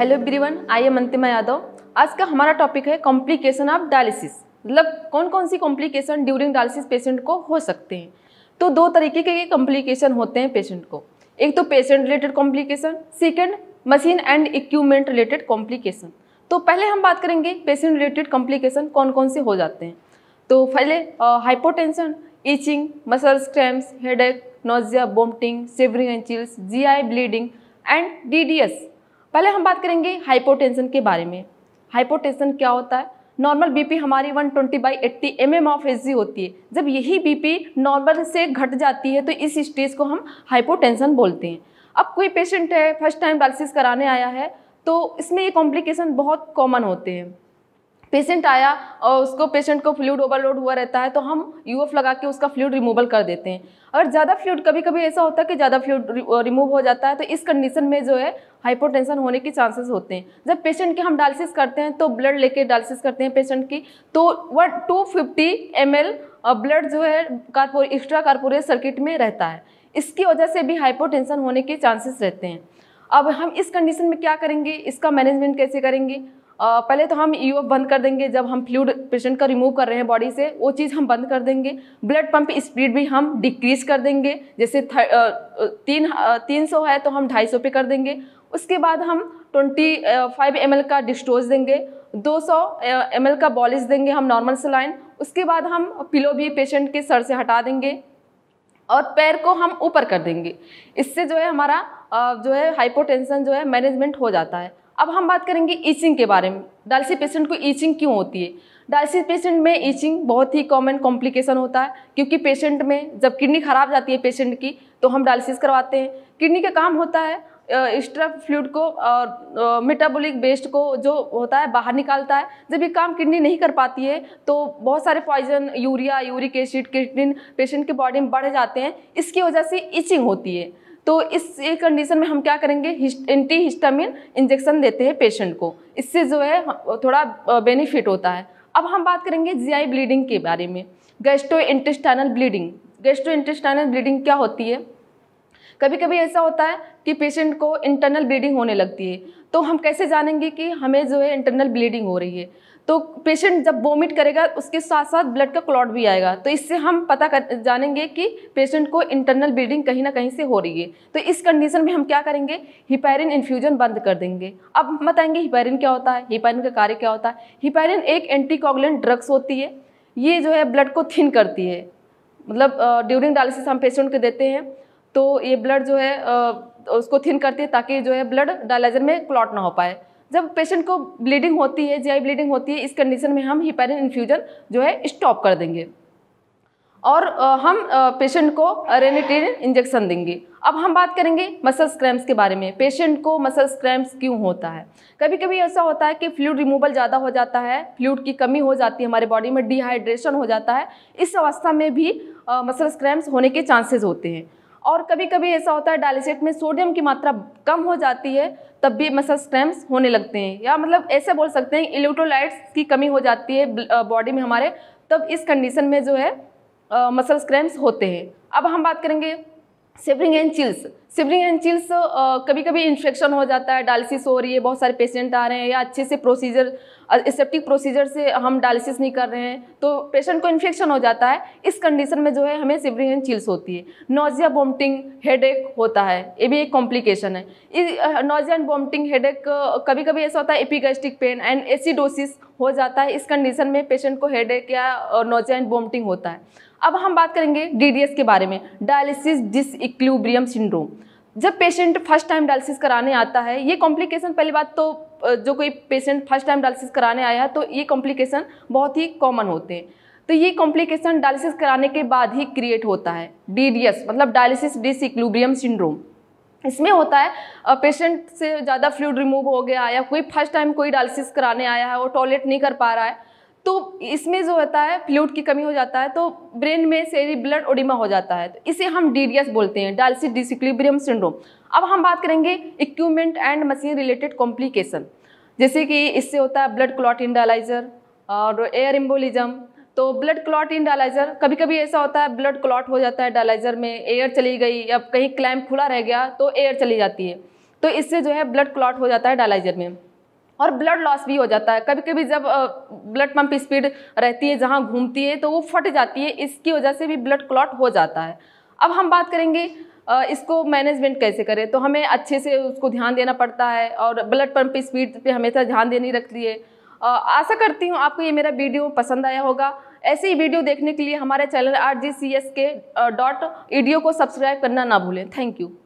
hello everyone I am Antima Yadav आज का हमारा टॉपिक है कॉम्प्लिकेशन ऑफ डायलिसिस मतलब कौन कौन सी कॉम्प्लिकेशन ड्यूरिंग डायलिसिस पेशेंट को हो सकते हैं तो दो तरीके के कॉम्प्लिकेशन होते हैं पेशेंट को एक तो patient related complication second machine and equipment related complication तो पहले हम बात करेंगे पेशेंट रिलेटेड कॉम्प्लिकेशन कौन कौन से हो जाते हैं तो पहले hypotension itching muscle cramps headache nausea vomiting shivering and chills eye bleeding and S पहले हम बात करेंगे हाइपोटेंशन के बारे में हाइपोटेंशन क्या होता है नॉर्मल बीपी हमारी 120 twenty by eighty M M of S होती है जब यही बीपी नॉर्मल से घट जाती है तो इस स्टेज को हम हाइपोटेंशन बोलते हैं अब कोई पेशेंट है फर्स्ट टाइम डायलिसिस कराने आया है तो इसमें ये कॉम्प्लिकेशन बहुत कॉमन होते हैं पेशेंट आया और उसको पेशेंट को फ्लूड ओवरलोड हुआ रहता है तो हम एफ लगा के उसका फ्लूड रिमूवल कर देते हैं और ज़्यादा फ्लूड कभी कभी ऐसा होता है कि ज़्यादा फ्लूड रिमूव हो जाता है तो इस कंडीशन में जो है हाइपोटेंशन होने के चांसेस होते हैं जब पेशेंट की हम डायलिसिस करते हैं तो ब्लड लेके डायलिसिस करते हैं पेशेंट की तो वह टू फिफ्टी एम ब्लड जो है कार्पोर एक्स्ट्रा कार्पोरेट सर्किट में रहता है इसकी वजह से भी हाइपोटेंशन होने के चांसेस रहते हैं अब हम इस कंडीशन में क्या करेंगे इसका मैनेजमेंट कैसे करेंगे पहले तो हम ई e बंद कर देंगे जब हम फ्लूड पेशेंट का रिमूव कर रहे हैं बॉडी से वो चीज़ हम बंद कर देंगे ब्लड पंप स्पीड भी हम डिक्रीज कर देंगे जैसे तीन तीन सौ है तो हम ढाई सौ पे कर देंगे उसके बाद हम ट्वेंटी फाइव एम का डिस्टोज देंगे दो सौ एम का बॉलिस देंगे हम नॉर्मल सलाइन उसके बाद हम पिलो भी पेशेंट के सर से हटा देंगे और पैर को हम ऊपर कर देंगे इससे जो है हमारा जो है हाइपोटेंशन जो है मैनेजमेंट हो जाता है अब हम बात करेंगे ईचिंग के बारे में डायलिसिस पेशेंट को ईचिंग क्यों होती है डायलिसिस पेशेंट में ईचिंग बहुत ही कॉमन कॉम्प्लिकेशन होता है क्योंकि पेशेंट में जब किडनी खराब जाती है पेशेंट की तो हम डायलिसिस करवाते हैं किडनी का काम होता है एक्स्ट्रा फ्लूड को और मेटाबॉलिक वेस्ट को जो होता है बाहर निकालता है जब ये काम किडनी नहीं कर पाती है तो बहुत सारे poison urea uric acid kidney patient के बॉडी में बढ़ जाते हैं इसकी वजह से इचिंग होती है तो इस कंडीशन में हम क्या करेंगे एंटी हिस्टामिन इंजेक्शन देते हैं पेशेंट को इससे जो है थोड़ा बेनिफिट होता है अब हम बात करेंगे जीआई ब्लीडिंग के बारे में gastrointestinal bleeding gastrointestinal bleeding क्या होती है कभी कभी ऐसा होता है कि पेशेंट को इंटरनल ब्लीडिंग होने लगती है तो हम कैसे जानेंगे कि हमें जो है इंटरनल ब्लीडिंग हो रही है तो पेशेंट जब वोमिट करेगा उसके साथ साथ ब्लड का क्लॉट भी आएगा तो इससे हम पता कर जानेंगे कि पेशेंट को इंटरनल ब्लीडिंग कहीं ना कहीं से हो रही है तो इस कंडीशन में हम क्या करेंगे हिपैरिन इन्फ्यूजन बंद कर देंगे अब हम बताएंगे हिपैरिन क्या होता है हिपैरिन का कार्य क्या होता है हिपैरिन एक एंटीकॉगुलेंट ड्रग्स होती है ये जो है ब्लड को थिन करती है मतलब ड्यूरिंग डायलिसिस हम पेशेंट को देते हैं तो ये ब्लड जो है उसको थिन करती है ताकि जो है ब्लड डायलाइजर में क्लॉट ना हो पाए जब पेशेंट को ब्लीडिंग होती है जी ब्लीडिंग होती है इस कंडीशन में हम हिपेरिन इन्फ्यूजन जो है स्टॉप कर देंगे और हम पेशेंट को रेनिटेन इंजेक्शन देंगे अब हम बात करेंगे मसल्स क्रैम्प्स के बारे में पेशेंट को मसल्स क्रैम्प्स क्यों होता है कभी कभी ऐसा होता है कि फ्लूड रिमूवल ज़्यादा हो जाता है फ्लूड की कमी हो जाती है हमारे बॉडी में डिहाइड्रेशन हो जाता है इस अवस्था में भी मसल्स क्रैम्प्स होने के चांसेस होते हैं और कभी कभी ऐसा होता है डायलिसेट में सोडियम की मात्रा कम हो जाती है तब भी मसल क्रैम्प्स होने लगते हैं या मतलब ऐसे बोल सकते हैं इलेक्ट्रोलाइट्स की कमी हो जाती है बॉडी में हमारे तब इस कंडीशन में जो है मसल स्क्रैम्स होते हैं अब हम बात करेंगे shivering and chills shivering and chills कभी कभी इन्फेक्शन हो जाता है डायलिसिस हो रही है बहुत सारे पेशेंट आ रहे हैं या अच्छे से प्रोसीजर एसेप्टिक प्रोसीजर से हम डायलिसिस नहीं कर रहे हैं तो पेशेंट को इन्फेक्शन हो जाता है इस कंडीशन में जो है हमें सिवरिंग एंड चिल्स होती है नोजिया वॉमिटिंग हेडेक होता है ये भी एक कॉम्प्लिकेशन है नोजिया एंड वॉमिटिंग हेडेक कभी कभी ऐसा होता है एपिगेस्टिक पेन एंड एसिडोसिस हो जाता है इस कंडीशन में पेशेंट को हेडेक या नोजिया एंड वॉमिटिंग होता है अब हम बात करेंगे डीडीएस के बारे में डायलिसिस डिस सिंड्रोम जब पेशेंट फर्स्ट टाइम डायलिसिस कराने आता है ये कॉम्प्लिकेशन पहली बात तो जो कोई पेशेंट फर्स्ट टाइम डायलिसिस कराने आया है तो ये कॉम्प्लिकेशन बहुत ही कॉमन होते हैं तो ये कॉम्प्लिकेशन डायलिसिस कराने के बाद ही क्रिएट होता है डी मतलब डायलिसिस डिसइक्लुब्रियम सिंड्रोम इसमें होता है पेशेंट से ज़्यादा फ्लूड रिमूव हो गया या कोई फर्स्ट टाइम कोई डायलिसिस कराने आया है वो टॉयलेट नहीं कर पा रहा है तो इसमें जो होता है फ्लूड की कमी हो जाता है तो ब्रेन में सेरी ब्लड ओडिमा हो जाता है तो इसे हम डी बोलते हैं डायलिसिस डिसिक्लिब्रियम सिंड्रोम अब हम बात करेंगे equipment and machine related complication जैसे कि इससे होता है ब्लड क्लॉट इंडालाइजर और एयर एम्बोलिज्म तो ब्लड क्लॉट इन डालाइजर कभी कभी ऐसा होता है ब्लड क्लॉट हो जाता है डालाइजर में एयर चली गई या कहीं क्लैम्प खुला रह गया तो एयर चली जाती है तो इससे जो है ब्लड क्लॉट हो जाता है डालाइजर में और ब्लड लॉस भी हो जाता है कभी कभी जब ब्लड पंप स्पीड रहती है जहाँ घूमती है तो वो फट जाती है इसकी वजह से भी ब्लड क्लॉट हो जाता है अब हम बात करेंगे इसको मैनेजमेंट कैसे करें तो हमें अच्छे से उसको ध्यान देना पड़ता है और ब्लड पंप स्पीड पर हमेशा ध्यान देनी रखती है आशा करती हूँ आपको ये मेरा वीडियो पसंद आया होगा ऐसे ही वीडियो देखने के लिए हमारे channel R G C S K dot E को सब्सक्राइब करना ना भूलें थैंक यू